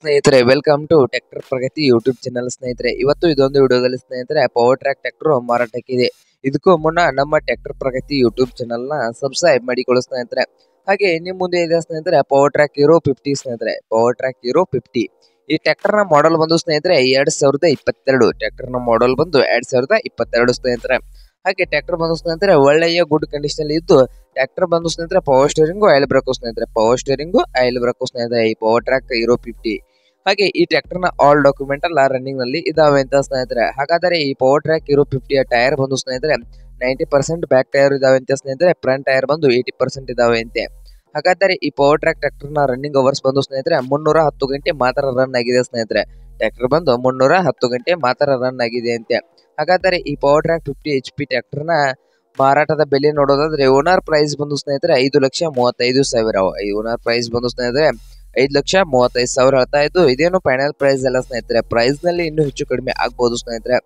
ಸ್ನೇಹಿತರೆ welcome to tractor Pragati YouTube channel ಸ್ನೇಹಿತರೆ ಇವತ್ತು ಇದೊಂದು ವಿಡಿಯೋದಲ್ಲಿ ಸ್ನೇಹಿತರೆ ಪವರ್ ಟ್ರ್ಯಾಕ್ ಟ್ರ್ಯಾಕ್ಟರ್ ಮಾರಾಟಕ್ಕಿದೆ ಇದಕ್ಕೂ ಮುನ್ನ ನಮ್ಮ ಟ್ರ್ಯಾಕ್ಟರ್ ಪ್ರಗತಿ ಯೂಟ್ಯೂಬ್ ಚಾನಲ್ ನ ಸಬ್ಸ್ಕ್ರೈಬ್ ಮಾಡಿಕೊಳ್ಳೋ ಸ್ನೇಹಿತರೆ ಹಾಗೆ ನಿಮ್ಮ ಮುಂದೆ ಇದೆ ಸ್ನೇಹಿತರೆ ಪವರ್ ಟ್ರ್ಯಾಕ್ ಇರೋ ಫಿಫ್ಟಿ ಸ್ನೇಹಿತರೆ ಪವರ್ ಟ್ರ್ಯಾಕ್ ಇರೋ ಫಿಫ್ಟಿ ಈ ಟ್ರ್ಯಾಕ್ಟರ್ ನ ಮಾಡೆಲ್ ಬಂದು ಸ್ನೇಹಿತರೆ ಎರಡ್ ಸಾವಿರದ ಇಪ್ಪತ್ತೆರಡು ಟ್ರ್ಯಾಕ್ಟರ್ ನ ಮಾಡೆಲ್ ಬಂದು ಎರಡ್ ಸಾವಿರದ ಇಪ್ಪತ್ತೆರಡು ಸ್ನೇಹಿತರೆ ಹಾಗೆ ಟ್ರ್ಯಾಕ್ಟರ್ ಬಂದು ಸ್ನೇಹಿತರೆ ಒಳ್ಳೆಯ ಗುಡ್ ಕಂಡೀಷನ್ ಇದ್ದು ಟ್ರ್ಯಾಕ್ಟರ್ ಬಂದು ಸ್ನೇಹಿತರೆ ಪವರ್ ಸ್ಟೇರಿಂಗು ಆಯಿಲ್ ಬ್ರೇಕು ಸ್ನೇಹಿತರೆ ಪವರ್ ಸ್ಟೇರಿಂಗು ಆಯಿಲ್ ಬ್ರೇಕು ಸ್ನೇಹಿತರೆ ಈ ಪವರ್ ಟ್ರ್ಯಾಕ್ ಇರೋ ಫಿಫ್ಟಿ ಹಾಗೆ ಈ ಟ್ರ್ಯಾಕ್ಟರ್ ನ ಆಲ್ ಡಾಕ್ಯುಮೆಂಟ್ ಎಲ್ಲ ರನ್ನಿಂಗ್ ನಲ್ಲಿ ಇದಾವೆ ಅಂತ ಸ್ನೇಹಿತರೆ ಹಾಗಾದರೆ ಈ ಪವರ್ ಟ್ರ್ಯಾಕ್ ಇರೋ ಫಿಫ್ಟಿಯ ಟೈರ್ ಬಂದು ಸ್ನೇಹಿತರೆ ನೈಂಟಿ ಪರ್ಸೆಂಟ್ ಬ್ಯಾಕ್ ಟೈರ್ ಇದಾವೆ ಅಂತ ಸ್ನೇಹಿತರೆ ಫ್ರಂಟ್ ಟೈರ್ ಬಂದು ಏಯ್ಟಿ ಪರ್ಸೆಂಟ್ ಇದಾವೆ ಅಂತೆ ಹಾಗಾದರೆ ಈ ಪವರ್ ಟ್ರ್ಯಾಕ್ ಟ್ರ್ಯಾಕ್ಟರ್ ನ ರನ್ನಿಂಗ್ ಅವರ್ಸ್ ಬಂದು ಸ್ನೇಹಿತರೆ ಮುನ್ನೂರ ಹತ್ತು ಗಂಟೆ ಮಾತ್ರ ರನ್ ಆಗಿದೆ ಸ್ನೇಹಿತರೆ ಟ್ರ್ಯಾಕ್ಟರ್ ಬಂದು ಮುನ್ನೂರ ಹತ್ತು ಗಂಟೆ ಮಾತ್ರ ರನ್ ಆಗಿದೆ ಅಂತೆ ಹಾಗಾದರೆ ಈ Powertrac fifty H P tractor ನ ಮಾರಾಟದ ಬೆಲೆ ನೋಡೋದಾದ್ರೆ ಓನರ್ ಪ್ರೈಸ್ ಬಂದು ಸ್ನೇಹಿತರೆ ಐದು ಲಕ್ಷ ಮೂವತ್ತೈದು ಸಾವಿರ ಓನರ್ ಪ್ರೈಸ್ ಬಂದು ಸ್ನೇಹಿತರೆ ಐದು ಲಕ್ಷ ಮೂವತ್ತೈದು ಸಾವಿರ ಹೇಳ್ತಾ ಇದ್ದು ಇದೇನು ಫೈನಲ್ ಪ್ರೈಸ್ ಎಲ್ಲ ಸ್ನೇಹಿತರೆ ಪ್ರೈಸ್ ನಲ್ಲಿ ಇನ್ನೂ ಹೆಚ್ಚು ಕಡಿಮೆ ಆಗ್ಬೋದು ಸ್ನೇಹಿತರೆ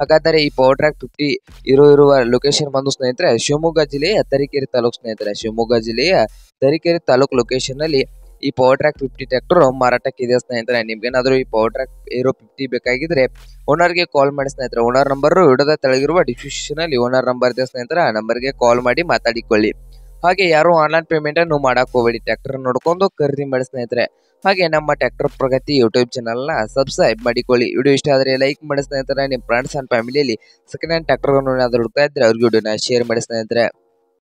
ಹಾಗಾದರೆ ಈ ಪವರ್ ಟ್ರ್ಯಾಕ್ ಫಿಫ್ಟಿ ಇರೋ ಇರುವ ಲೊಕೇಶನ್ ಬಂದು ಸ್ನೇಹಿತರೆ ಶಿವಮೊಗ್ಗ ಜಿಲ್ಲೆಯ ತರೀಕೆರೆ ತಾಲೂಕು ಸ್ನೇಹಿತರೆ ಶಿವಮೊಗ್ಗ ಜಿಲ್ಲೆಯ ತರೀಕೆರೆ ತಾಲೂಕು ಲೊಕೇಶನ್ ನಲ್ಲಿ ಈ ಪವರ್ ಟ್ರ್ಯಾಕ್ ಫಿಫ್ಟಿ ಟ್ರ್ಯಾಕ್ಟರ್ ಮಾರಾಟಕ್ಕೆ ಇದೆ ಸ್ನೇಹಿತರೆ ನಿಮ್ಗೇನಾದರೂ ಈ ಪವರ್ ಟ್ರ್ಯಾಕ್ ಇರೋ ಫಿಫ್ಟಿ ಬೇಕಾಗಿದ್ರೆ ಓನರ್ಗೆ ಕಾಲ್ ಮಾಡಿ ಸ್ನೇಹಿತರೆ ಓನರ್ ನಂಬರ್ ಇಡದ ತೆಳಗಿರುವ ಡಿಸ್ಕ್ರಿಪ್ಷನ್ ಅಲ್ಲಿ ಓನರ್ ನಂಬರ್ ಇದೆ ಸ್ನೇಹಿತರೆ ಸ್ನೇಹಿತರ ನಂಬರ್ಗೆ ಕಾಲ್ ಮಾಡಿ ಮಾತಾಡಿಕೊಳ್ಳಿ ಹಾಗೆ ಯಾರು ಆನ್ಲೈನ್ ಪೇಮೆಂಟ್ ಅನ್ನು ಮಾಡಕ್ ಹೋಗಬೇಡಿ ಟ್ರ್ಯಾಕ್ಟರ್ ನೋಡ್ಕೊಂಡು ಖರೀದಿ ಮಾಡಿ ಸ್ನೇಹಿತರೆ ಹಾಗೆ ನಮ್ಮ ಟ್ರ್ಯಾಕ್ಟರ್ ಪ್ರಗತಿ ಯೂಟ್ಯೂಬ್ ನ ಸಬ್ಸ್ಕ್ರೈಬ್ ಮಾಡಿಕೊಳ್ಳಿ ವಿಡಿಯೋ ಇಷ್ಟ ಆದರೆ ಲೈಕ್ ಮಾಡಿ ಸ್ನೇಹಿತರೆ ನಿಮ್ಮ ಫ್ರೆಂಡ್ಸ್ ಅಂಡ್ ಫ್ಯಾಮಿಲಿಯಲ್ಲಿ ಸೆಕೆಂಡ್ ಹ್ಯಾಂಡ್ ಟ್ರ್ಯಾಕ್ಟರ್ ಏನಾದರೂ ಹುಡುಕ್ತಾ ಇದ್ರೆ ಅವ್ರಿಗೆ ವಿಡಿಯೋನ ಶೇರ್ ಮಾಡಿ ಸ್ನೇಹಿತರೆ